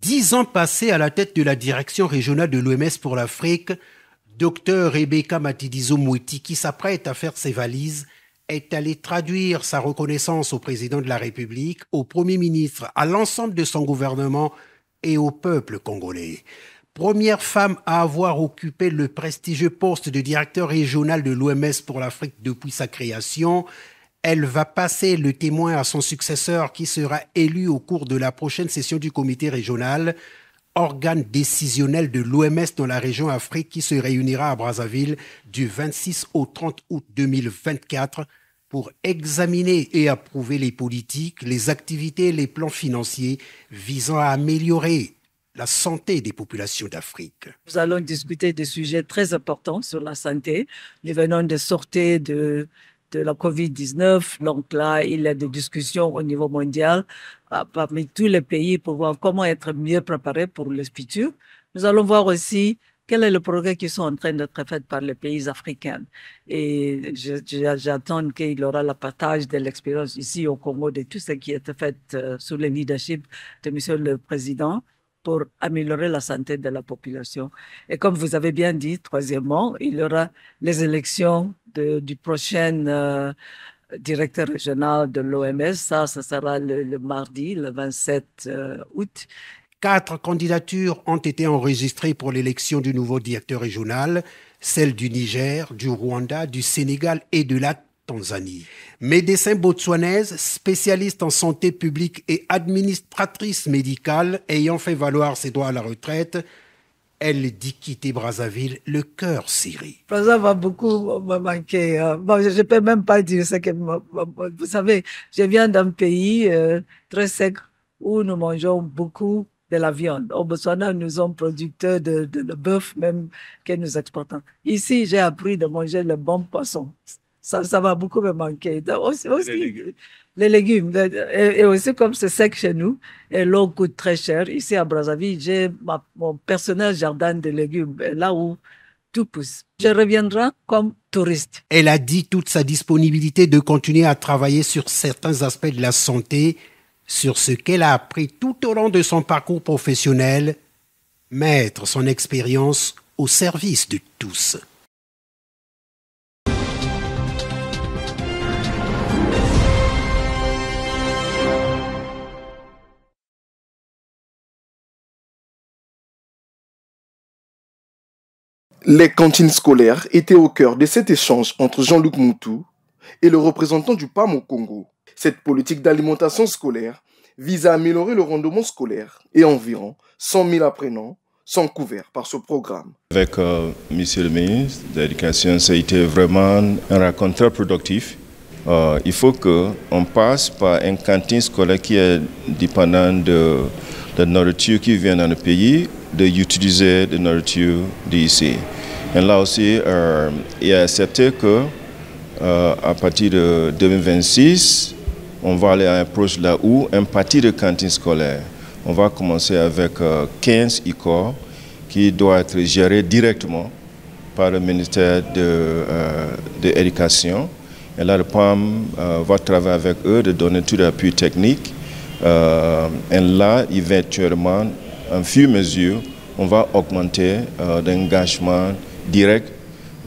Dix ans passés à la tête de la direction régionale de l'OMS pour l'Afrique Docteur Rebecca Matidizo Mouti, qui s'apprête à faire ses valises, est allée traduire sa reconnaissance au président de la République, au Premier ministre, à l'ensemble de son gouvernement et au peuple congolais. Première femme à avoir occupé le prestigieux poste de directeur régional de l'OMS pour l'Afrique depuis sa création, elle va passer le témoin à son successeur qui sera élu au cours de la prochaine session du comité régional, organe décisionnel de l'OMS dans la région Afrique qui se réunira à Brazzaville du 26 au 30 août 2024 pour examiner et approuver les politiques, les activités et les plans financiers visant à améliorer la santé des populations d'Afrique. Nous allons discuter des sujets très importants sur la santé. Nous venons de sortir de de la COVID-19. Donc là, il y a des discussions au niveau mondial euh, parmi tous les pays pour voir comment être mieux préparé pour le futur. Nous allons voir aussi quel est le progrès qui sont en train d'être fait par les pays africains. Et j'attends qu'il y aura le partage de l'expérience ici au Congo de tout ce qui est fait euh, sous le leadership de Monsieur le Président pour améliorer la santé de la population. Et comme vous avez bien dit, troisièmement, il y aura les élections du prochain euh, directeur régional de l'OMS. Ça, ça sera le, mardi, le 27 euh, août. Quatre candidatures ont été enregistrées pour l'élection du nouveau directeur régional, celle du Niger, du Rwanda, du Sénégal et de la Tanzanie. Médecin botswanaise, spécialiste en santé publique et administratrice médicale ayant fait valoir ses droits à la retraite, elle dit quitter Brazzaville, le cœur Syrie. Brazzaville va beaucoup me manquer. Hein. je ne peux même pas dire ce que... Vous savez, je viens d'un pays euh, très sec où nous mangeons beaucoup de la viande. Au Botswana, nous sommes producteurs de, bœuf même que nous exportons. Ici, j'ai appris de manger le bon poisson. Ça, va beaucoup me manquer. aussi, les légumes. Et, aussi, comme c'est sec chez nous, et l'eau coûte très cher. Ici à Brazzaville, j'ai mon personnel jardin de légumes, là où tout pousse. Je reviendrai comme touriste. Elle a dit toute sa disponibilité de continuer à travailler sur certains aspects de la santé, sur ce qu'elle a appris tout au long de son parcours professionnel, mettre son expérience au service de tous. Les cantines scolaires étaient au cœur de cet échange entre Jean-Luc Moutou et le représentant du PAM au Congo. Cette politique d'alimentation scolaire vise à améliorer le rendement scolaire et environ 100 000 apprenants sont couverts par ce programme. Avec euh, Monsieur le ministre de l'Éducation, ça a été vraiment un rencontre productif. Euh, il faut qu'on passe par une cantine scolaire qui est dépendante de, la nourriture qui vient dans le pays, d'utiliser de, de nourriture d'ici. Et là aussi, euh, il est accepté que euh, à partir de 2026, on va aller à un projet là où un parti de cantine scolaire. On va commencer avec 15 euh, ICOR qui doivent être géré directement par le ministère de, l'Éducation. Et là, le PAM va travailler avec eux, de donner tout l'appui technique. et là, éventuellement, en fur et mesure, on va augmenter l'engagement direct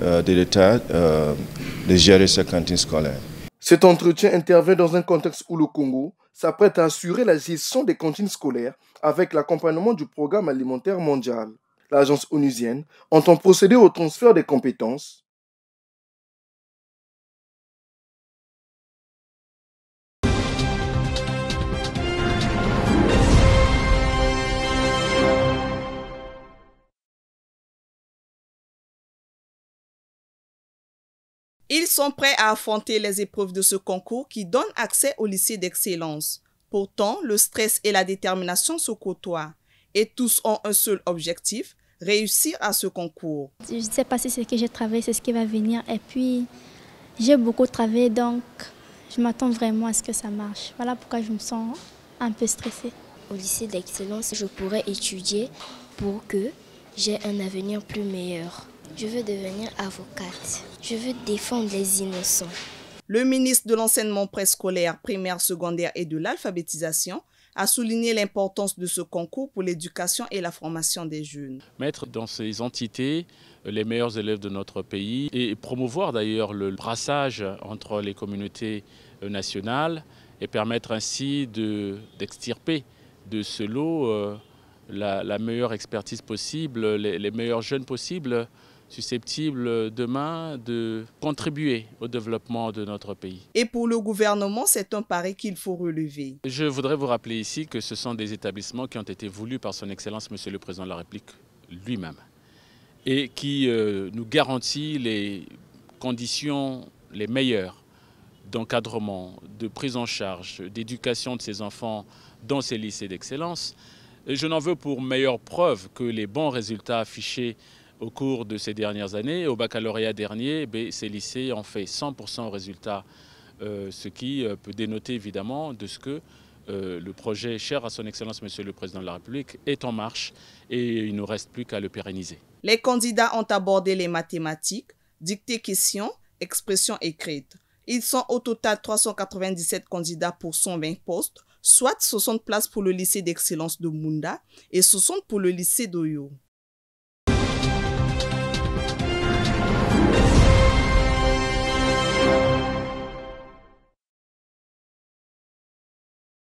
euh, de l'État euh, de gérer sa cantine scolaire. Cet entretien intervient dans un contexte où le Congo s'apprête à assurer la gestion des cantines scolaires avec l'accompagnement du programme alimentaire mondial. L'agence onusienne entend procéder au transfert des compétences Ils sont prêts à affronter les épreuves de ce concours qui donne accès au lycée d'excellence. Pourtant, le stress et la détermination se côtoient et tous ont un seul objectif, réussir à ce concours. Je ne sais pas si c'est ce que j'ai travaillé, c'est ce qui va venir. Et puis, j'ai beaucoup travaillé, donc je m'attends vraiment à ce que ça marche. Voilà pourquoi je me sens un peu stressée. Au lycée d'excellence, je pourrais étudier pour que j'ai un avenir plus meilleur. Je veux devenir avocate. Je veux défendre les innocents. Le ministre de l'enseignement préscolaire, primaire, secondaire et de l'alphabétisation a souligné l'importance de ce concours pour l'éducation et la formation des jeunes. Mettre dans ces entités les meilleurs élèves de notre pays et promouvoir d'ailleurs le brassage entre les communautés nationales et permettre ainsi d'extirper de, ce lot euh, la, meilleure expertise possible, les meilleurs jeunes possibles susceptibles euh, demain de contribuer au développement de notre pays. Et pour le gouvernement, c'est un pari qu'il faut relever. Je voudrais vous rappeler ici que ce sont des établissements qui ont été voulus par son Excellence, Monsieur le Président de la République lui-même, et qui euh, nous garantit les conditions les meilleures d'encadrement, de prise en charge, d'éducation de ces enfants dans ces lycées d'excellence. Je n'en veux pour meilleure preuve que les bons résultats affichés au cours de ces dernières années. Au baccalauréat dernier, ces lycées ont fait 100% résultat, euh, ce qui euh, peut dénoter évidemment de ce que euh, le projet cher à son Excellence Monsieur le Président de la République est en marche et il ne reste plus qu'à le pérenniser. Les candidats ont abordé les mathématiques, dictées questions, expressions écrites. Ils sont au total 397 candidats pour 120 postes, soit 60 places pour le lycée d'excellence de Munda et 60 pour le lycée d'Oyo.